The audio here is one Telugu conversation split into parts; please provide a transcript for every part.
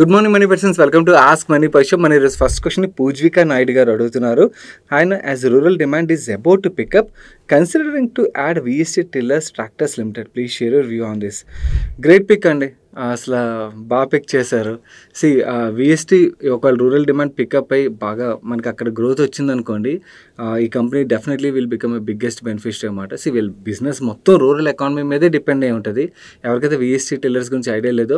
Good morning money persons welcome to ask money Parishad మన ఈరోజు ఫస్ట్ క్వశ్చన్ పూజ్విక నాయుడు గారు అడుగుతున్నారు ఆయన as rural demand is about to pick up considering to add VST tillers tractors limited please share view on this great pick అండి అసలు బాగా పిక్ చేశారు సి విఎస్టీ ఒకవేళ రూరల్ డిమాండ్ పికప్ అయ్యి బాగా మనకి అక్కడ గ్రోత్ వచ్చిందనుకోండి ఈ company definitely will become a biggest beneficiary అనమాట సో వీళ్ళ బిజినెస్ మొత్తం రూరల్ ఎకానమీ మీదే డిపెండ్ అయి ఉంటుంది ఎవరికైతే విఎస్టీ టిల్లర్స్ గురించి ఐడియా లేదో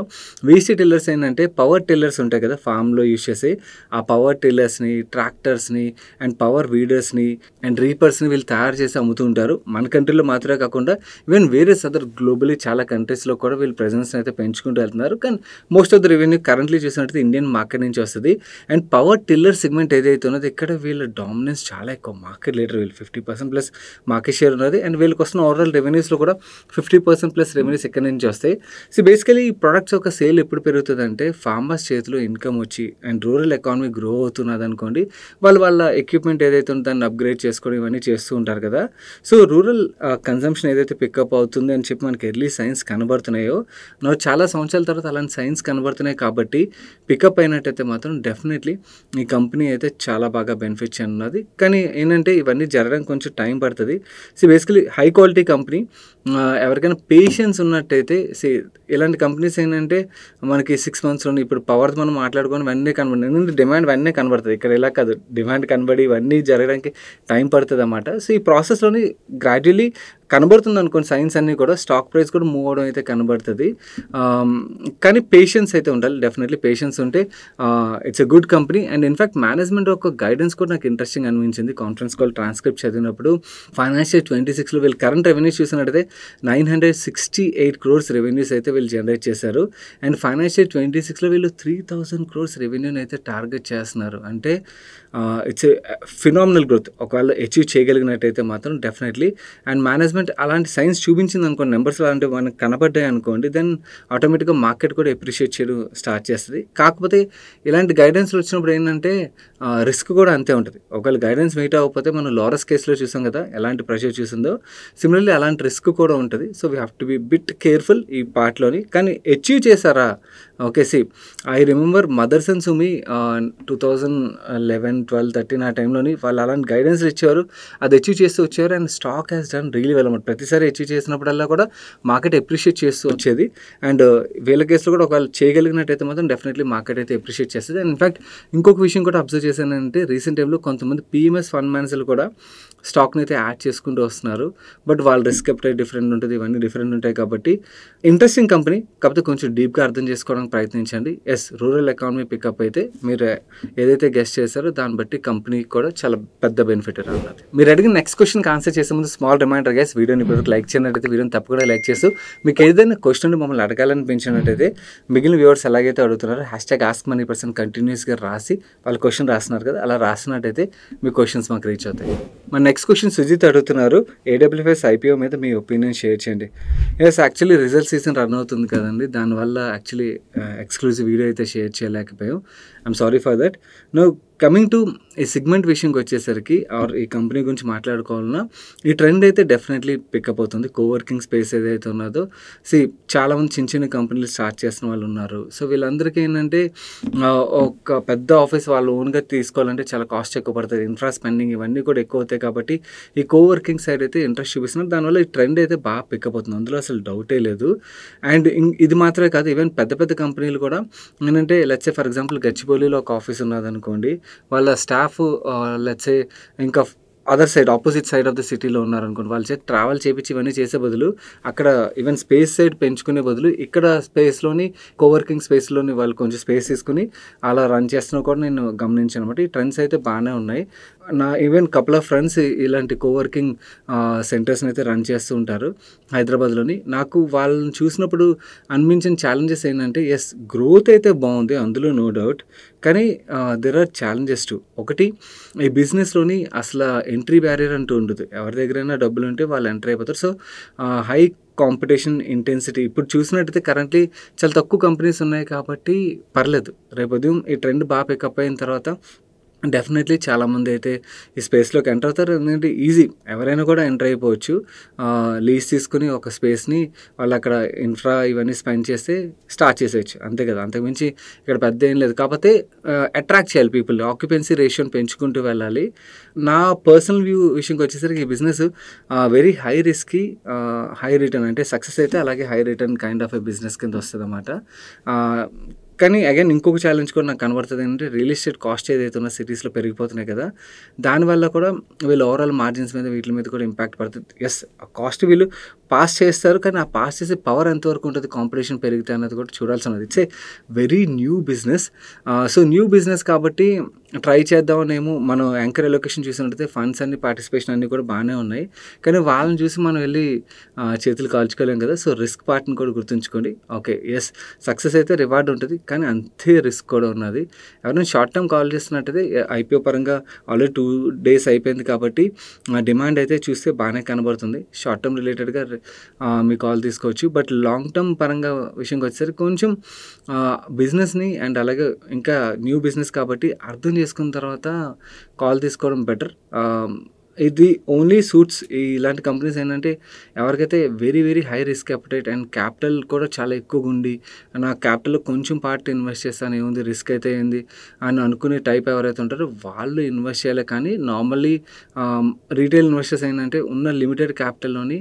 విఎస్టీ టిల్లర్స్ ఏంటంటే పవర్ టిల్లర్స్ ఉంటాయి కదా ఫామ్లో యూజ్ చేసి ఆ పవర్ టిల్లర్స్ని ట్రాక్టర్స్ని అండ్ పవర్ వీడర్స్ని అండ్ రీపర్స్ని వీళ్ళు తయారు చేసి అమ్ముతూ ఉంటారు మన కంట్రీలో మాత్రమే కాకుండా ఈవెన్ వేరే సదర్ గ్లోబలీ చాలా కంట్రీస్లో కూడా వీళ్ళు ప్రజెన్స్ని అయితే పెంచుకుంటూ వెళ్తున్నారు కానీ most of the revenue currently చూసినట్టు ఇండియన్ మార్కెట్ నుంచి వస్తుంది అండ్ పవర్ టిల్లర్ సెగ్మెంట్ ఏదైతే ఉన్నదో ఇక్కడ వీళ్ళ డామినెన్స్ చాలా ఎక్కువ మార్కెట్ లీడర్ వీళ్ళు fifty percent plus market share ఉన్నది అండ్ వీళ్ళకి వస్తున్న ఓవరాల్ రెవెన్యూస్లో కూడా ఫిఫ్టీ పర్సెంట్ ప్లస్ రెవెన్యూస్ ఎక్కడి నుంచి వస్తాయి సో బేసికలీ ఈ ప్రొడక్ట్స్ యొక్క సేల్ ఎప్పుడు పెరుగుతుందంటే ఫార్మర్స్ చేతిలో ఇన్కమ్ వచ్చి అండ్ రూరల్ ఎకానమీ గ్రో అవుతున్నది అనుకోండి వాళ్ళు వాళ్ళ ఎక్విప్మెంట్ ఏదైతే ఉందో దాన్ని అప్గ్రేడ్ చేసుకోవడం ఇవన్నీ చేస్తూ ఉంటారు కదా సో రూరల్ కన్జంప్షన్ ఏదైతే పికప్ అవుతుంది అని చెప్పి మనకి ఎర్లీ సైన్స్ కనబడుతున్నాయో నో చాలా సంవత్సరాల తర్వాత అలాంటి సైన్స్ కనబడుతున్నాయి కాబట్టి పికప్ అయినట్టయితే మాత్రం డెఫినెట్లీ ఈ కంపెనీ అయితే చాలా బాగా బెనిఫిట్ ఉన్నది కానీ ఏంటంటే ఇవన్నీ జరగడానికి కొంచెం టైం పడుతుంది so basically high quality company ఎవరికైనా పేషెన్స్ ఉన్నట్టయితే సే ఇలాంటి కంపెనీస్ ఏంటంటే మనకి సిక్స్ మంత్స్లో ఇప్పుడు పవర్ మనం మాట్లాడుకొని అన్నీ కనబడి ఎందుకంటే డిమాండ్ వెన్నే కనబడుతుంది ఇక్కడ ఇలా కాదు డిమాండ్ కనబడి ఇవన్నీ జరగడానికి టైం పడుతుంది అన్నమాట సో ఈ ప్రాసెస్లోని గ్రాడ్యువల్లీ కనబడుతుంది అనుకోండి సైన్స్ అన్నీ కూడా స్టాక్ ప్రైస్ కూడా మూవ్ అవడం అయితే కనబడుతుంది కానీ పేషెన్స్ అయితే ఉండాలి డెఫినెట్లీ పేషెన్స్ ఉంటే it's a good company and in fact management ఒక గైడెన్స్ కూడా నాకు ఇంట్రెస్టింగ్ అనిపించింది కాన్ఫరెన్స్ కాల్ ట్రాన్స్క్రిప్ట్ చదివినప్పుడు ఫైనాన్షియల్ ట్వంటీ సిక్స్లో వీళ్ళు కరెంట్ రెవెన్యూస్ చూసినట్టయితే nine hundred sixty eight crores revenues అయితే వీళ్ళు జనరేట్ చేశారు అండ్ ఫైనాన్షియల్ ట్వంటీ సిక్స్లో వీళ్ళు త్రీ థౌసండ్ క్రోర్స్ రెవెన్యూని అయితే టార్గెట్ చేస్తున్నారు అంటే ఇట్స్ ఏ ఫినామినల్ గ్రోత్ ఒకవేళ అచీవ్ చేయగలిగినట్టయితే మాత్రం డెఫినెట్లీ అండ్ మేనేజ్మెంట్ అలాంటి సైన్స్ చూపించింది అనుకోండి నెంబర్స్ అలాంటివి మనకు కనబడ్డాయి అనుకోండి దెన్ ఆటోమేటిక్గా మార్కెట్ కూడా ఎప్రిషియేట్ చేయడం స్టార్ట్ చేస్తుంది కాకపోతే ఇలాంటి గైడెన్స్లు వచ్చినప్పుడు ఏంటంటే రిస్క్ కూడా అంతే ఉంటుంది ఒకవేళ గైడెన్స్ మీట్ అవ్వకపోతే మనం లోరస్ కేసులో చూసాం కదా ఎలాంటి ప్రెషర్ చూసిందో సిమిలర్లీ అలాంటి రిస్క్ కూడా ఉంటుంది so we have to be bit careful ఈ పార్ట్లోని కానీ అచీవ్ చేశారా okay see I remember Motherson Sumi two thousand eleven twelve thirteen ఆ టైంలోని వాళ్ళు అలాంటి గైడెన్స్ ఇచ్చేవారు అది అచీవ్ చేస్తూ వచ్చేవారు and stock has done really well అనమాట ప్రతిసారి అచీవ్ చేసినప్పుడల్లా కూడా మార్కెట్ అప్రిషియేట్ చేస్తూ వచ్చేది అండ్ uh, వీళ్ళ కేసులో కూడా ఒకవేళ చేయగలిగినట్టయితే మాత్రం డెఫినెట్లీ మార్కెట్ అయితే అప్రిషియేట్ చేస్తుంది అండ్ ఇన్ఫాక్ట్ ఇంకొక విషయం కూడా అబ్జర్వ్ చేశానంటే రీసెంట్ టైంలో కొంతమంది పిఎంఎస్ ఫండ్ మేనేజర్లు కూడా స్టాక్ని అయితే యాడ్ చేసుకుంటూ వస్తున్నారు బట్ వాళ్ళ రిస్క్ ఎప్పుడైతే డిఫరెంట్ ఉంటుంది ఇవన్నీ డిఫరెంట్ ఉంటాయి కాబట్టి ఇంట్రెస్టింగ్ కంపెనీ కాకపోతే కొంచెం డీప్గా అర్థం చేసుకోవడానికి ప్రయత్నించండి ఎస్ రూరల్ ఎకానమీ పికప్ అయితే మీరు ఏదైతే గెస్ట్ చేశారో దాన్ని బట్టి కంపెనీకి కూడా చాలా పెద్ద బెనిఫిట్ అన్నది మీరు అడిగిన నెక్స్ట్ క్వశ్చన్కి ఆన్సర్ చేసే ముందు స్మాల్ రిమైండర్ గైస్ వీడియోని ఇప్పుడు లైక్ చేయనట్టయితే వీడియోని తప్పకుండా లైక్ చేస్తూ మీకు ఏదైనా క్వశ్చన్ మమ్మల్ని అడగాలనిపించినట్టయితే మిగిలిన వ్యూవర్స్ ఎలాగైతే అడుగుతున్నారో hash tag ask money person కంటిన్యూస్గా రాసి వాళ్ళు క్వశ్చన్ రాస్తున్నారు కదా అలా రాసినట్టయితే మీ క్వశ్చన్స్ మాకు రీచ్ అవుతాయి మన నెక్స్ట్ క్వశ్చన్ సుజిత్ అడుగుతున్నారు ఏడబ్ల్యూఎస్ ఐపీఓ మీద మీ ఒపీనియన్ షేర్ చేయండి yes actually result season run అవుతుంది కదండి దానివల్ల యాక్చువల్లీ ఎక్స్క్లూజివ్ వీడియో అయితే షేర్ చేయలేకపోయాం I'm sorry for that now coming to ఈ సిగ్మెంట్ విషయంకి వచ్చేసరికి ఆర్ ఈ కంపెనీ గురించి మాట్లాడుకోవాలన్నా ఈ ట్రెండ్ అయితే డెఫినెట్లీ పికప్ అవుతుంది కోవర్కింగ్ స్పేస్ ఏదైతే ఉన్నదో సి చాలామంది చిన్న చిన్న కంపెనీలు స్టార్ట్ చేసిన వాళ్ళు ఉన్నారు సో వీళ్ళందరికీ ఏంటంటే ఒక పెద్ద ఆఫీస్ వాళ్ళు ఓన్గా తీసుకోవాలంటే చాలా కాస్ట్ ఎక్కువ పడుతుంది ఇన్ఫ్రా స్పెండింగ్ ఇవన్నీ కూడా ఎక్కువ అవుతాయి కాబట్టి ఈ కోవర్కింగ్ సైడ్ అయితే ఇంట్రెస్ట్ చూపిస్తున్నారు దానివల్ల ఈ ట్రెండ్ అయితే బాగా పికప్ అవుతుంది అందులో అసలు డౌటే లేదు అండ్ ఇది మాత్రమే కాదు ఈవెన్ పెద్ద పెద్ద కంపెనీలు కూడా ఏంటంటే లచ్చే ఫర్ ఎగ్జాంపుల్ గచ్చిబౌలిలో ఒక ఆఫీస్ ఉన్నదనుకోండి వాళ్ళ స్టాఫ్ లెట్సే ఇంకా other side opposite side of the సిటీలో ఉన్నారనుకోండి వాళ్ళ చేసి ట్రావెల్ చేపించి ఇవన్నీ చేసే బదులు అక్కడ ఈవెన్ స్పేస్ సైడ్ పెంచుకునే బదులు ఇక్కడ స్పేస్లోని కోవర్కింగ్ స్పేస్లోని వాళ్ళు కొంచెం స్పేస్ తీసుకుని అలా రన్ చేస్తున్నా కూడా నేను గమనించాను అనమాట ఈ ట్రెండ్స్ అయితే బాగానే ఉన్నాయి నా ఈవెన్ కపుల్ ఆఫ్ ఫ్రెండ్స్ ఇలాంటి కోవర్కింగ్ సెంటర్స్ని అయితే రన్ చేస్తూ ఉంటారు హైదరాబాద్లోని నాకు వాళ్ళని చూసినప్పుడు అనిపించిన ఛాలెంజెస్ ఏంటంటే ఎస్ గ్రోత్ అయితే బాగుంది అందులో నో డౌట్ కానీ దెర్ ఆర్ ఛాలెంజెస్ టు ఒకటి ఈ బిజినెస్లోని అసలు ఎంట్రీ బ్యారియర్ అంటూ ఉండదు ఎవరి దగ్గరైనా డబ్బులు ఉంటే వాళ్ళు ఎంటర్ అయిపోతారు సో హై కాంపిటీషన్ ఇంటెన్సిటీ ఇప్పుడు చూసినట్టయితే కరెంట్లీ చాలా తక్కువ కంపెనీస్ ఉన్నాయి కాబట్టి పర్లేదు రేపు ఉదయం ఈ ట్రెండ్ బాగా పికప్ అయిన తర్వాత డెఫినెట్లీ చాలామంది అయితే ఈ స్పేస్లోకి ఎంటర్ అవుతారు ఎందుకంటే ఈజీ ఎవరైనా కూడా ఎంటర్ అయిపోవచ్చు లీజ్ తీసుకుని ఒక స్పేస్ని వాళ్ళు అక్కడ ఇన్ఫ్రా ఇవన్నీ స్పెండ్ చేస్తే స్టార్ట్ చేసేయచ్చు అంతే కదా అంతకుమించి ఇక్కడ పెద్ద ఏం లేదు కాకపోతే అట్రాక్ట్ చేయాలి పీపుల్ ఆక్యుపెన్సీ రేషియోని పెంచుకుంటూ వెళ్ళాలి నా పర్సనల్ వ్యూ విషయంకి వచ్చేసరికి ఈ బిజినెస్ వెరీ హై రిస్క్కి హై రిటర్న్ అంటే సక్సెస్ అయితే అలాగే high return kind of a business కింద వస్తుంది అన్నమాట కానీ అగైన్ ఇంకొక ఛాలెంజ్ కూడా నాకు కనబడుతుంది ఏంటంటే రియల్ ఎస్టేట్ కాస్ట్ ఏదైతే ఉన్న సిటీస్లో పెరిగిపోతున్నాయి కదా దానివల్ల కూడా వీళ్ళు ఓవరాల్ మార్జిన్స్ మీద వీటి మీద కూడా ఇంపాక్ట్ పడుతుంది ఎస్ ఆ కాస్ట్ వీళ్ళు పాస్ చేస్తారు కానీ ఆ పాస్ చేసే పవర్ ఎంతవరకు ఉంటుంది కాంపిటీషన్ పెరిగితే అన్నది కూడా చూడాల్సి ఉన్నది it's a very new business so new business కాబట్టి ట్రై చేద్దామనేమో మనం యాంకర్ ఎలొకేషన్ చూసినట్టయితే ఫండ్స్ అన్ని పార్టిసిపేషన్ అన్నీ కూడా బాగానే ఉన్నాయి కానీ వాళ్ళని చూసి మనం వెళ్ళి చేతులు కాల్చుకోలేం కదా సో రిస్క్ పార్ట్ని కూడా గుర్తుంచుకోండి ఓకే ఎస్ సక్సెస్ అయితే రివార్డ్ ఉంటుంది కానీ అంతే రిస్క్ కూడా ఉన్నది ఎవరైనా షార్ట్ టర్మ్ కాల్ చేస్తున్నట్టయితే ఐపీఓ పరంగా ఆల్రెడీ టూ డేస్ అయిపోయింది కాబట్టి డిమాండ్ అయితే చూస్తే బాగానే కనబడుతుంది షార్ట్ టర్మ్ రిలేటెడ్గా మీ కాల్ తీసుకోవచ్చు బట్ లాంగ్ టర్మ్ పరంగా విషయంకి వచ్చేసరికి కొంచెం బిజినెస్ని అండ్ అలాగే ఇంకా న్యూ బిజినెస్ కాబట్టి అర్థం చేసుకున్న తర్వాత కాల్ తీసుకోవడం బెటర్ ఇది ఓన్లీ సూట్స్ ఇలాంటి కంపెనీస్ ఏంటంటే ఎవరికైతే very very high risk appetite and capital కూడా చాలా ఎక్కువగా ఉండి నా క్యాపిటల్ కొంచెం పార్ట్ ఇన్వెస్ట్ చేస్తాను ఏముంది రిస్క్ అయితే ఏంది అని అనుకునే టైప్ ఎవరైతే ఉంటారో వాళ్ళు ఇన్వెస్ట్ చేయాలి కానీ నార్మల్లీ రీటైల్ ఇన్వెస్టర్స్ ఏంటంటే ఉన్న లిమిటెడ్ క్యాపిటల్లోని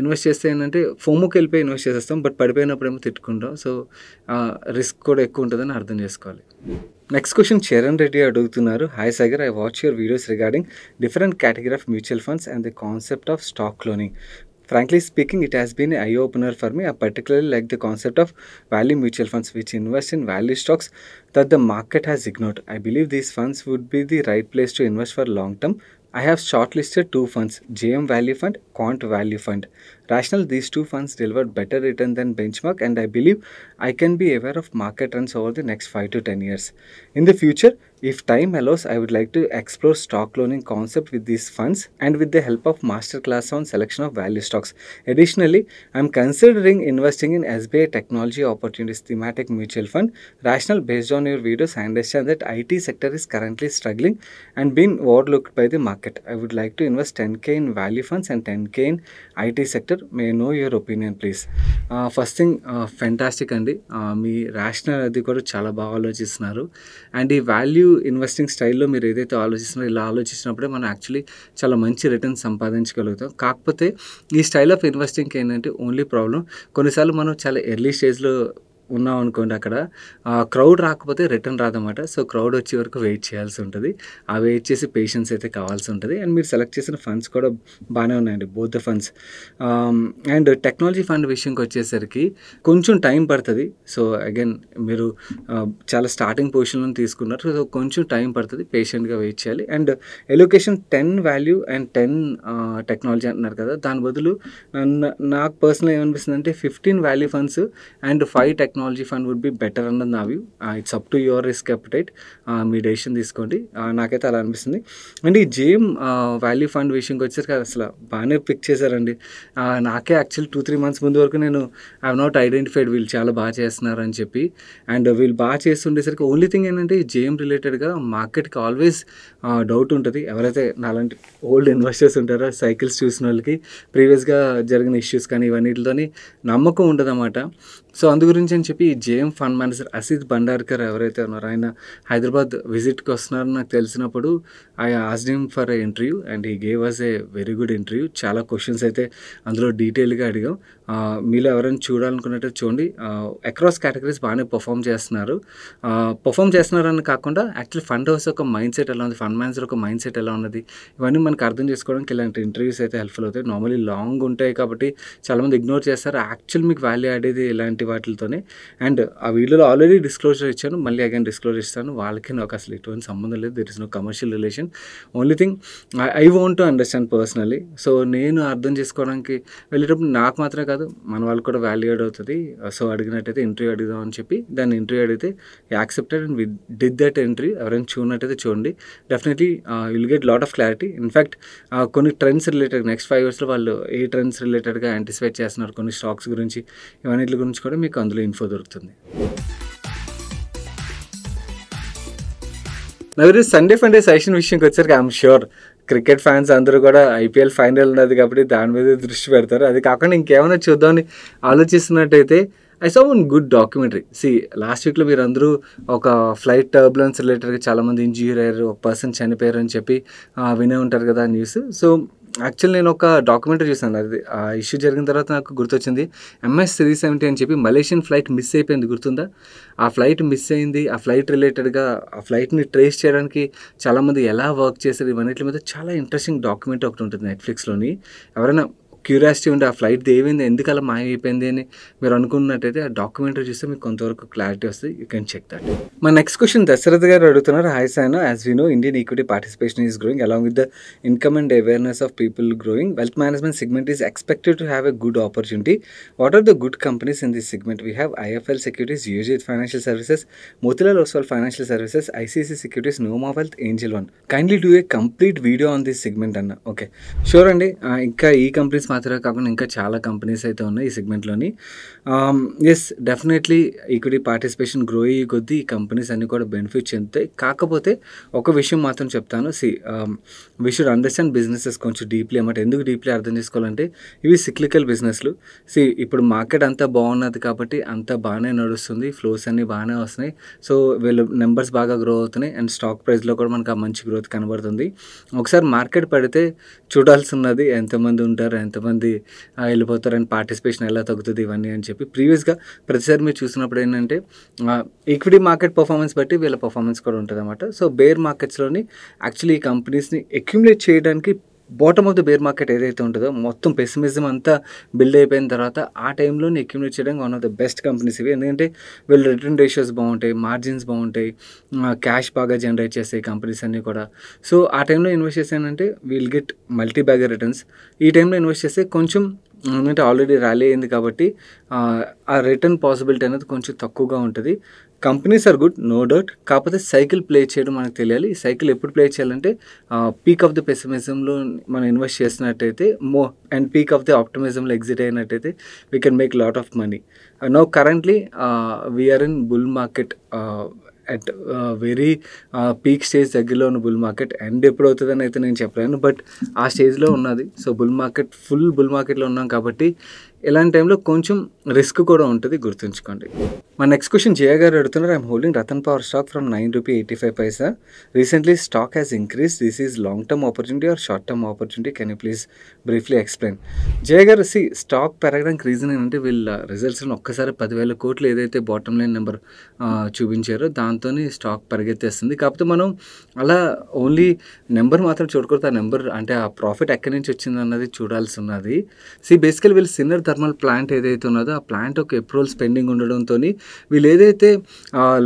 ఇన్వెస్ట్ చేస్తే ఏంటంటే ఫోముకి వెళ్ళిపోయి ఇన్వెస్ట్ చేసేస్తాం బట్ పడిపోయినప్పుడు ఏమో తిట్టుకుంటాం సో రిస్క్ కూడా ఎక్కువ ఉంటుందని అర్థం చేసుకోవాలి Next question, చరణ్ Reddy. అడుగుతున్నారు Hi Sagar, I watch your videos regarding different category of mutual funds and the concept of stock cloning. frankly speaking it has been an eye opener for me i uh, particularly like the concept of value mutual funds which invest in value stocks that the market has ignored i believe these funds would be the right place to invest for long term I have shortlisted two funds, JM Value Fund, Quant Value Fund. Rational, these two funds delivered better return than benchmark and I believe I can be aware of market trends over the next 5 to 10 years. In the future, if time allows I would like to explore stock loaning concept with these funds and with the help of master class on selection of value stocks additionally I'm considering investing in SBI technology opportunities thematic mutual fund rational based on your videos I understand that IT sector is currently struggling and been over looked by the market I would like to invest ten K in value funds and ten K in IT sector may know your opinion please first thing fantastic అండి మీ రేషనల్ అది కూడా చాలా బాగా ఆలోచిస్తున్నారు అండ్ ఈ వాల్యూ ఇన్వెస్టింగ్ స్టైల్లో మీరు ఏదైతే ఆలోచిస్తున్నారో ఇలా ఆలోచించినప్పుడే మనం యాక్చువల్లీ చాలా మంచి రిటర్న్ సంపాదించగలుగుతాం కాకపోతే ఈ స్టైల్ ఆఫ్ ఇన్వెస్టింగ్కి ఏంటంటే ఓన్లీ ప్రాబ్లం కొన్నిసార్లు మనం చాలా ఎర్లీ స్టేజ్లో ఉన్నాం అనుకోండి అక్కడ క్రౌడ్ రాకపోతే రిటర్న్ రాదన్నమాట సో క్రౌడ్ వచ్చే వరకు వెయిట్ చేయాల్సి ఉంటుంది ఆ వెయిట్ చేసి పేషెన్స్ అయితే కావాల్సి ఉంటుంది అండ్ మీరు సెలెక్ట్ చేసిన ఫండ్స్ కూడా బాగానే ఉన్నాయండి both the funds and technology fund విషయంకి వచ్చేసరికి కొంచెం టైం పడుతుంది సో అగైన్ మీరు uh, చాలా స్టార్టింగ్ పొజిషన్లో తీసుకున్నారు సో కొంచెం టైం పడుతుంది పేషెంట్గా వెయిట్ చేయాలి and allocation ten value and ten technology అంటున్నారు కదా దాని బదులు నాకు పర్సనల్ ఏమనిపిస్తుంది అంటే fifteen value funds and five technology technology fund would be better అన్నది నా view it's up to your risk appetite మీ డెసిషన్ తీసుకోండి uh, నాకైతే అలా అనిపిస్తుంది అండ్ ఈ జేమ్ వాల్యూ ఫండ్ విషయంకి వచ్చేసరికి అసలు బాగానే పిక్ చేశారండి uh, నాకే యాక్చువల్ టూ త్రీ మంత్స్ ముందు వరకు నేను ఐ నాట్ ఐడెంటిఫైడ్ వీళ్ళు చాలా బాగా చేస్తున్నారు అని చెప్పి అండ్ వీళ్ళు బాగా చేస్తుండేసరికి ఓన్లీ థింగ్ ఏంటంటే జేఎం రిలేటెడ్గా మార్కెట్కి ఆల్వేస్ డౌట్ ఉంటుంది ఎవరైతే నాలాంటి ఓల్డ్ ఇన్వెస్టర్స్ ఉంటారో సైకిల్స్ చూసిన వాళ్ళకి ప్రీవియస్గా జరిగిన ఇష్యూస్ కానీ ఇవన్నిటితోని నమ్మకం ఉండదన్నమాట సో అందు గురించి అని చెప్పి JM fund manager Asit Bhandarkar ఎవరైతే ఉన్నారో ఆయన హైదరాబాద్ విజిట్కి వస్తున్నారని నాకు తెలిసినప్పుడు I asking for interview and he gave us a very good interview చాలా క్వశ్చన్స్ అయితే అందులో డీటెయిల్గా అడిగాం మీలో ఎవరైనా చూడాలనుకున్నట్టు చూడండి అక్రాస్ కేటగిరీస్ బాగానే పర్ఫామ్ చేస్తున్నారు పర్ఫామ్ చేస్తున్నారని కాకుండా యాక్చువల్లీ ఫండ్ హౌస్ ఒక మైండ్ సెట్ ఎలా ఉంది ఫండ్ మేనేజర్ ఒక మైండ్ సెట్ ఎలా ఉన్నది ఇవన్నీ మనకు అర్థం చేసుకోవడానికి ఇలాంటి ఇంటర్వ్యూస్ అయితే హెల్ప్ఫుల్ అవుతాయి నార్మలీ లాంగ్ ఉంటాయి కాబట్టి చాలామంది ఇగ్నోర్ చేస్తారు యాక్చువల్ మీకు వాల్యూ ఆడేది ఇలాంటి వాటితోనే అండ్ ఆ వీడియోలో ఆల్రెడీ డిస్క్లోజర్ ఇచ్చాను మళ్ళీ అగైన్ డిస్క్లోజర్ ఇస్తాను వాళ్ళకి నాకు అసలు ఎటువంటి సంబంధం లేదు there is no commercial relation only thing I want to understand personally so నేను అర్థం చేసుకోవడానికి వెళ్ళేటప్పుడు నాకు మాత్రమే కాదు కాదు మన వాళ్ళు కూడా వాల్యూడ్ అవుతుంది సో అడిగినట్టయితే ఇంటర్వ్యూ అడుగుదాం అని చెప్పి దాన్ని ఇంటర్వ్యూ అడిగితే accepted and with did that entry ఎవరైనా చూడనట్టయితే చూడండి definitely will get lot of clarity in fact కొన్ని ట్రెండ్స్ రిలేటెడ్ నెక్స్ట్ ఫైవ్ ఇయర్స్లో వాళ్ళు ఏ ట్రెండ్స్ రిలేటెడ్గా యాంటిసిపేట్ చేస్తున్నారు కొన్ని స్టాక్స్ గురించి ఇవన్నీ గురించి కూడా మీకు అందులో ఇన్ఫో దొరుకుతుంది నవీరు సండే ఫండే సెషన్ విషయంకి వచ్చేసరికి ఐఎమ్ షూర్ క్రికెట్ ఫ్యాన్స్ అందరూ కూడా ఐపీఎల్ ఫైనల్ ఉన్నది కాబట్టి దాని మీద దృష్టి పెడతారు అది కాకుండా ఇంకేమైనా చూద్దామని ఆలోచిస్తున్నట్టయితే I saw one good documentary see last వీక్లో మీరు అందరూ ఒక ఫ్లైట్ టర్బులెన్స్ రిలేటెడ్గా చాలామంది ఇంజ్యూర్ అయ్యారు ఒక పర్సన్ చనిపోయారు అని చెప్పి వినే ఉంటారు కదా న్యూస్ సో యాక్చువల్ నేను ఒక డాక్యుమెంటరీ చూసాను అది ఆ ఇష్యూ జరిగిన తర్వాత నాకు గుర్తొచ్చింది ఎంఎస్ త్రీ సెవెంటీ అని చెప్పి మలేషియన్ ఫ్లైట్ మిస్ అయిపోయింది గుర్తుందా ఆ ఫ్లైట్ మిస్ అయింది ఆ ఫ్లైట్ రిలేటెడ్గా ఆ ఫ్లైట్ని ట్రేస్ చేయడానికి చాలామంది ఎలా వర్క్ చేశారు ఇవన్నిటి మీద చాలా ఇంట్రెస్టింగ్ డాక్యుమెంట్ ఒకటి ఉంటుంది నెట్ఫ్లిక్స్లోని ఎవరైనా క్యూరియాసిటీ ఉండే ఆ ఫ్లైట్ ఏమైంది ఎందుకలా అలా మాయమైపోయింది అని మీరు అనుకున్నట్టయితే ఆ డాక్యుమెంటరీ చూస్తే మీకు కొంతవరకు క్లారిటీ వస్తుంది యూ కెన్ చెక్ దట్ మా నెక్స్ట్ క్వశ్చన్ దశరథ్ గారు అడుగుతున్నారు హాయ్ సాను as we know Indian equity participation is growing along with the income and awareness of people growing wealth management segment is expected to have a good opportunity what are the good companies in this segment we have IFL securities యూజిత్ financial services Motilal Oswal financial services ICC securities నోమా wealth Angel One kindly do a complete video on this segment అన్న ఓకే షూర్ అండి ఇంకా ఈ కంపెనీస్ మాత్రమే కాకుండా ఇంకా చాలా కంపెనీస్ అయితే ఉన్నాయి ఈ సెగ్మెంట్లోని yes definitely equity participation grow అయ్యి కొద్దీ ఈ కంపెనీస్ అన్నీ కూడా బెనిఫిట్ చెందుతాయి కాకపోతే ఒక విషయం మాత్రం చెప్తాను see we should understand businesses కొంచెం డీప్లీ అన్నమాట ఎందుకు డీప్లీ అర్థం చేసుకోవాలంటే ఇవి సిక్లికల్ బిజినెస్లు సి ఇప్పుడు మార్కెట్ అంతా బాగున్నది కాబట్టి అంతా బాగానే నడుస్తుంది ఫ్లోస్ అన్నీ బాగానే వస్తున్నాయి సో వీళ్ళు నెంబర్స్ బాగా గ్రో అవుతున్నాయి అండ్ స్టాక్ ప్రైస్లో కూడా మనకు ఆ మంచి గ్రోత్ కనబడుతుంది ఒకసారి మార్కెట్ పడితే చూడాల్సి ఉన్నది ఎంతమంది ఉంటారు ఎంత ఎంతమంది వెళ్ళిపోతారని పార్టిసిపేషన్ ఎలా తగ్గుతుంది ఇవన్నీ అని చెప్పి ప్రీవియస్గా ప్రతిసారి మీరు చూసినప్పుడు ఏంటంటే ఈక్విటీ మార్కెట్ పర్ఫార్మెన్స్ బట్టి వీళ్ళ పర్ఫార్మెన్స్ కూడా ఉంటుంది సో బేర్ మార్కెట్స్లోని యాక్చువల్లీ ఈ కంపెనీస్ని అక్యుములేట్ చేయడానికి bottom of the bear market ఏదైతే ఉంటుందో మొత్తం పెసిమిజం అంతా బిల్డ్ అయిపోయిన తర్వాత ఆ టైంలో అక్యుమిలేట్ చేయడం one of the best companies ఇవి ఎందుకంటే వీళ్ళు రిటర్న్ రేషియోస్ బాగుంటాయి మార్జిన్స్ బాగుంటాయి క్యాష్ బాగా జనరేట్ చేసే కంపెనీస్ అన్నీ కూడా సో ఆ టైంలో ఇన్వెస్ట్ చేశానంటే we'll get multi bagger returns ఈ టైంలో ఇన్వెస్ట్ చేస్తే కొంచెం ఎందుకంటే ఆల్రెడీ ర్యాలీ అయింది కాబట్టి ఆ రిటర్న్ పాసిబిలిటీ అనేది కొంచెం తక్కువగా ఉంటుంది companies are good no doubt కాకపోతే సైకిల్ ప్లే చేయడం మనకు తెలియాలి ఈ సైకిల్ ఎప్పుడు ప్లే చేయాలంటే పీక్ ఆఫ్ ది పెసిమిజంలో మనం ఇన్వెస్ట్ చేసినట్టయితే మో అండ్ పీక్ ఆఫ్ ది ఆప్టమిజంలో ఎగ్జిట్ అయినట్టయితే we can make lot of money no currently we are in bull market at very peak stage దగ్గరలో ఉన్న బుల్ మార్కెట్ ఎండ్ ఎప్పుడు అవుతుందని అయితే నేను చెప్పలేను బట్ ఆ స్టేజ్లో ఉన్నది so bull market full bull మార్కెట్లో ఉన్నాం కాబట్టి ఇలాంటి టైంలో కొంచెం రిస్క్ కూడా ఉంటుంది గుర్తుంచుకోండి మా నెక్స్ట్ క్వశ్చన్ జయ గారు అడుగుతున్నారు I'm holding Ratan power stock from nine rupee eighty five paisa recently stock has increase this is long term opportunity or short term opportunity can you please briefly explain Jaya గారు సి స్టాక్ పెరగడానికి రీజన్ ఏంటంటే వీళ్ళ రిజల్ట్స్ని ఒక్కసారి పదివేల కోట్లు ఏదైతే బాటమ్ లైన్ నెంబర్ చూపించారో దాంతోనే స్టాక్ పరిగెత్తేస్తుంది కాకపోతే మనం అలా ఓన్లీ నెంబర్ మాత్రం చూడకూడదు ఆ నెంబర్ అంటే ఆ ప్రాఫిట్ ఎక్కడి నుంచి వచ్చింది అన్నది చూడాల్సి ఉన్నది సి బేసికల్ వీళ్ళు సిన్నర్ థర్మల్ ప్లాంట్ ఏదైతే ఉన్నదో ఆ ప్లాంట్ ఒక ఎప్రూవల్ స్పెండింగ్ ఉండడంతో వీళ్ళు ఏదైతే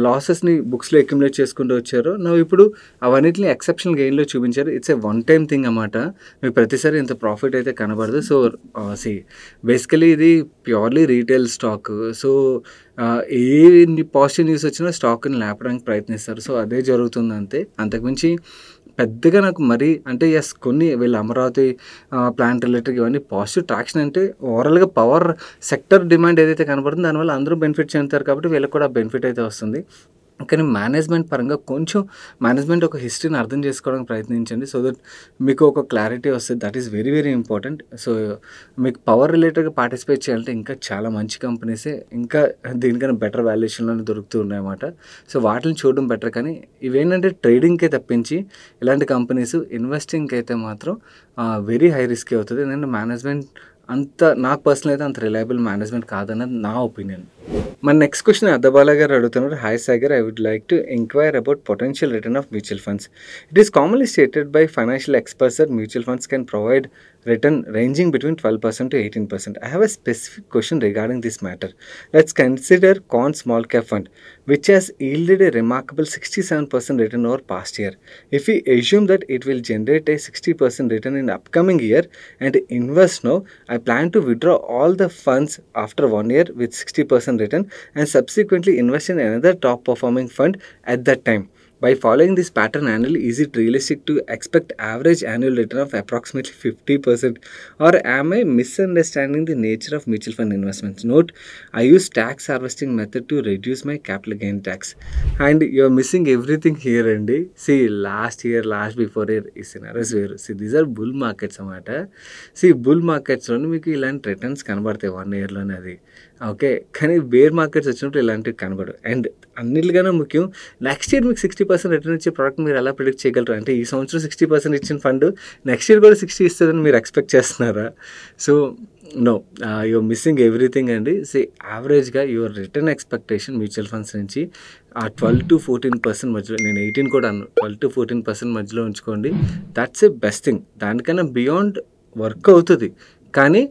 లాసెస్ని బుక్స్లో అక్యుములేట్ చేసుకుంటూ వచ్చారో నువ్వు ఇప్పుడు అవన్నిటిని ఎక్సెప్షనల్ గెయిన్లో చూపించారు it's a one time thing అన్నమాట మీకు ప్రతిసారి ఇంత ప్రాఫిట్ అయితే కనబడదు సో సి బేసికలీ ఇది purely retail stock so a positive news వచ్చినా స్టాక్ని లేపడానికి ప్రయత్నిస్తారు సో అదే జరుగుతుంది అంతే అంతకుమించి పెద్దగా నాకు మరీ అంటే ఎస్ కొన్ని వీళ్ళ అమరావతి ప్లాంట్ రిలేటెడ్ ఇవన్నీ పాజిటివ్ ట్రాక్షన్ అంటే ఓవరాల్గా పవర్ సెక్టర్ డిమాండ్ ఏదైతే కనబడుతుందో దానివల్ల అందరూ బెనిఫిట్ చెందుతారు కాబట్టి వీళ్ళకి కూడా బెనిఫిట్ అయితే వస్తుంది కానీ మేనేజ్మెంట్ పరంగా కొంచెం మేనేజ్మెంట్ ఒక హిస్టరీని అర్థం చేసుకోవడానికి ప్రయత్నించండి సో దట్ మీకు ఒక క్లారిటీ వస్తుంది that is very very important so మీకు పవర్ రిలేటెడ్గా పార్టిసిపేట్ చేయాలంటే ఇంకా చాలా మంచి కంపెనీసే ఇంకా దీనికన్నా బెటర్ వాల్యుయేషన్లో దొరుకుతూ ఉన్నాయన్నమాట సో వాటిని చూడడం బెటర్ కానీ ఇవేంటంటే ట్రేడింగ్కే తప్పించి ఇలాంటి కంపెనీస్ ఇన్వెస్టింగ్కి అయితే మాత్రం వెరీ హై రిస్క్ అవుతుంది ఎందుకంటే మేనేజ్మెంట్ అంత నాకు పర్సనల్ అయితే అంత రిలయబుల్ మేనేజ్మెంట్ కాదన్నది నా ఒపీనియన్ మన నెక్స్ట్ క్వశ్చన్ అద్దబాల గారు అడుగుతున్నారు hi Sagar I would like to enquire about potential return of mutual funds it is commonly stated by financial experts that mutual funds can provide return ranging between 12% to 18%. I have a specific question regarding this matter. Let's consider Corn Small Cap Fund, which has yielded a remarkable 67% return over past year. If we assume that it will generate a 60% return in upcoming year and invest now, I plan to withdraw all the funds after one year with 60% return and subsequently invest in another top performing fund at that time. By following this pattern annually, is it realistic to expect average annual return of approximately 50% or am I misunderstanding the nature of mutual fund investments? Note, I use tax harvesting method to reduce my capital gain tax and you're missing everything here and see last year, last before year ఈ సినారీస్ వేరు see these are bull markets అనమాట సి బుల్ మార్కెట్స్లోనే మీకు ఇలాంటి రిటర్న్స్ కనబడతాయి వన్ ఇయర్లోనే అది ఓకే కానీ బేర్ మార్కెట్స్ వచ్చినప్పుడు ఇలాంటివి కనబడు అండ్ అన్నిటికన్నా ముఖ్యం నెక్స్ట్ ఇయర్ మీకు సిక్స్టీ పర్సెంట్ రిటర్న్ ఇచ్చే ప్రోడక్ట్ మీరు ఎలా ప్రిడిక్ట్ చేయగలరు అంటే ఈ సంవత్సరం సిక్స్టీ పర్సెంట్ ఇచ్చిన ఫండ్ నెక్స్ట్ ఇయర్ కూడా సిక్స్టీ ఇస్తుందని మీరు ఎక్స్పెక్ట్ చేస్తున్నారా so no your missing everything అండి సో యావరేజ్గా your return expectation mutual funds నుంచి ఆ ట్వెల్వ్ టు ఫోర్టీన్ పర్సెంట్ మధ్యలో నేను ఎయిటీన్ కూడా అన్ను ట్వెల్వ్ టు ఫోర్టీన్ పర్సెంట్ మధ్యలో ఉంచుకోండి దట్స్ ఏ బెస్ట్ థింగ్ దానికన్నా బియాండ్ వర్క్ అవుతుంది కానీ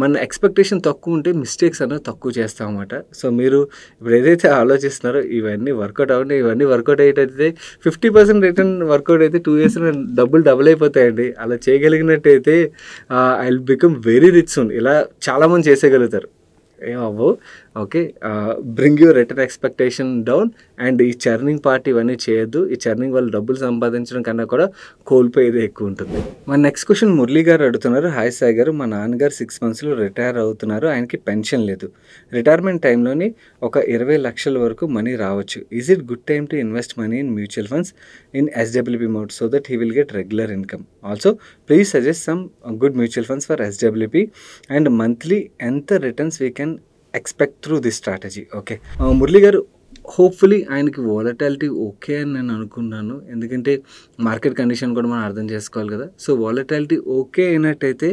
మన ఎక్స్పెక్టేషన్ తక్కువ ఉంటే మిస్టేక్స్ అనేవి తక్కువ చేస్తాం అనమాట సో మీరు ఇప్పుడు ఏదైతే ఆలోచిస్తున్నారో ఇవన్నీ వర్కౌట్ అవ్వండి ఇవన్నీ వర్కౌట్ అయ్యేటైతే ఫిఫ్టీ పర్సెంట్ రిటర్న్ వర్కౌట్ అయితే టూ ఇయర్స్లో డబ్బులు డబుల్ అయిపోతాయండి అలా చేయగలిగినట్టయితే I will become very rich soon ఇలా చాలామంది చేసేయగలుగుతారు ఏమవ్వు okay bring you return expectation down and ఈ చర్నింగ్ పార్టీ ఇవన్నీ చేయొద్దు ఈ చర్నింగ్ వల్ల డబ్బులు సంపాదించడం కన్నా కూడా కోల్పోయేది ఎక్కువ ఉంటుంది మన నెక్స్ట్ క్వశ్చన్ మురళీ గారు అడుగుతున్నారు హాయ్ సాయి గారు మా నాన్నగారు సిక్స్ మంత్స్లో రిటైర్ అవుతున్నారు ఆయనకి పెన్షన్ లేదు రిటైర్మెంట్ టైంలోని ఒక ఇరవై లక్షల వరకు మనీ రావచ్చు is it good time to invest money in mutual funds in SWP mode so that he will get regular income also please suggest some good mutual funds for SWP and monthly ఎంత returns we can expect through this strategy okay Murali garu hopefully ఆయనకి వాలటాలిటీ ఓకే అని నేను అనుకున్నాను ఎందుకంటే మార్కెట్ కండిషన్ కూడా మనం అర్థం చేసుకోవాలి కదా సో వాలటాలిటీ ఓకే అయినట్టయితే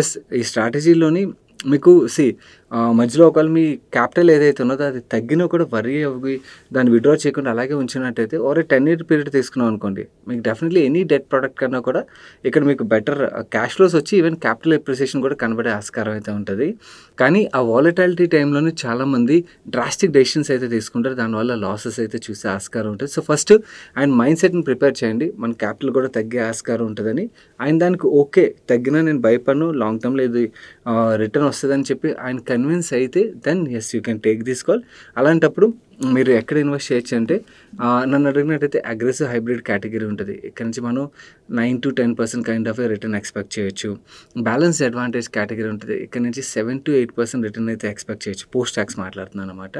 ఎస్ ఈ స్ట్రాటజీలోని మీకు సి మధ్యలో ఒకవేళ మీ క్యాపిటల్ ఏదైతే ఉన్నదో అది తగ్గినా కూడా వరీ అవి దాన్ని విడ్రా చేయకుండా అలాగే ఉంచినట్టయితే ఓరే టెన్ ఇయర్ పీరియడ్ తీసుకున్నాం అనుకోండి మీకు డెఫినెట్లీ ఎనీ డెట్ ప్రోడక్ట్ కన్నా కూడా ఇక్కడ మీకు బెటర్ క్యాష్ ఫ్లోస్ వచ్చి ఈవెన్ క్యాపిటల్ అప్రిసియేషన్ కూడా కనబడే ఆస్కారం అయితే ఉంటుంది కానీ ఆ వాలటాలిటీ టైంలోనే చాలామంది డ్రాస్టిక్ డెసిషన్స్ అయితే తీసుకుంటారు దానివల్ల లాసెస్ అయితే చూసే ఆస్కారం ఉంటుంది సో ఫస్ట్ ఆయన మైండ్ సెట్ని ప్రిపేర్ చేయండి మన క్యాపిటల్ కూడా తగ్గే ఆస్కారం ఉంటుందని ఆయన దానికి ఓకే తగ్గినా నేను భయపడను లాంగ్ టర్మ్లో ఇది రిటర్న్ వస్తుందని చెప్పి ఆయన కన్విన్స్ అయితే then yes you can take this call అలాంటప్పుడు మీరు ఎక్కడ ఇన్వెస్ట్ చేయొచ్చు అంటే నన్ను అడిగినట్టయితే అగ్రెసివ్ హైబ్రిడ్ కేటగిరీ ఉంటుంది ఇక్కడ నుంచి మనం nine to ten percent kind of return expect చేయొచ్చు బ్యాలెన్స్ అడ్వాంటేజ్ కేటగిరీ ఉంటుంది ఇక్కడ నుంచి seven to eight percent return అయితే ఎక్స్పెక్ట్ చేయొచ్చు పోస్ట్ ట్యాక్స్ మాట్లాడుతున్నాను అనమాట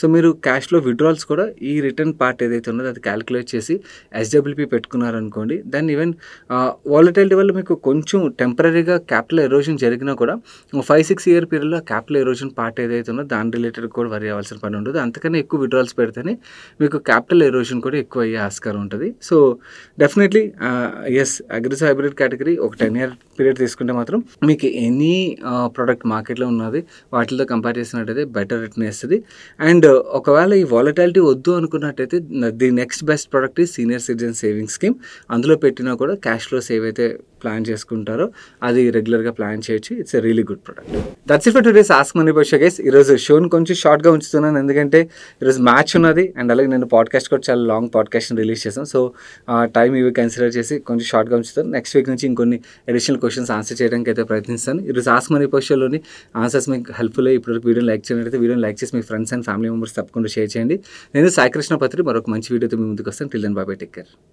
సో మీరు క్యాష్లో విడ్రాల్స్ కూడా ఈ రిటర్న్ పార్ట్ ఏదైతే ఉన్నదో అది క్యాలిక్యులేట్ చేసి ఎస్డబ్ల్యూపీ పెట్టుకున్నారనుకోండి దాన్ని ఈవెన్ వాలటైలిటీ వల్ల మీకు కొంచెం టెంపరీగా క్యాపిటల్ ఎరోజన్ జరిగినా కూడా ఫైవ్ సిక్స్ ఇయర్ పీరియడ్లో క్యాపిటల్ ఎరోజన్ పార్ట్ ఏదైతే ఉన్నదో దాని రిలేటెడ్ కూడా వరి అవ్వాల్సిన పని ఉండదు అంతకన్నా ఎక్కువ ఎక్కువ విడ్రాల్స్ పెడితేనే మీకు క్యాపిటల్ ఎరోషన్ కూడా ఎక్కువ అయ్యే ఆస్కారం ఉంటుంది so definitely yes aggressive hybrid category ఒక టెన్ ఇయర్ పీరియడ్ తీసుకుంటే మాత్రం మీకు ఎనీ ప్రోడక్ట్ మార్కెట్లో ఉన్నది వాటితో కంపేర్ చేసినట్టయితే బెటర్ రిటర్న్ వేస్తుంది అండ్ ఒకవేళ ఈ వాలటాలిటీ వద్దు అనుకున్నట్టయితే ది నెక్స్ట్ బెస్ట్ ప్రోడక్ట్ ఈ సీనియర్ సిటిజన్ సేవింగ్స్ స్కీమ్ అందులో పెట్టినా కూడా క్యాష్ ఫ్లోస్ ఏవైతే ప్లాన్ చేసుకుంటారో అది రెగ్యులర్గా ప్లాన్ చేయొచ్చు it's a really good product that's it for today's ask money పోషా గైస్ ఈరోజు షోని కొంచెం షార్ట్గా ఉంచుతున్నాను ఎందుకంటే ఈరోజు మ్యాచ్ ఉన్నది అండ్ అలాగే నేను పాడ్కాస్ట్ కూడా చాలా లాంగ్ పాడ్కాస్ట్ రిలీజ్ చేసాం సో టైం ఇవి కన్సిడర్ చేసి కొంచెం షార్ట్గా ఉంచుతాను నెక్స్ట్ వీక్ నుంచి ఇంకొన్ని అడిషనల్ క్వశ్చన్స్ ఆన్సర్ చేయడానికి అయితే ప్రయత్నిస్తాను ఈరోజు ఆస్ మనీ పోషన్లోని ఆన్సర్స్ మీకు హెల్ప్ఫుల్ ఇప్పుడు వీడియోని లైక్ చేయడం వీడియోని లైక్ చేసి మీ ఫ్రెండ్స్ అండ్ ఫ్యామిలీ మెంబర్స్ తప్పకుండా షేర్ చేయండి నేను సాయికృష్ణ పత్రి మరొక మంచి వీడియోతో మీ ముందుకు వస్తాను till then bye bye take care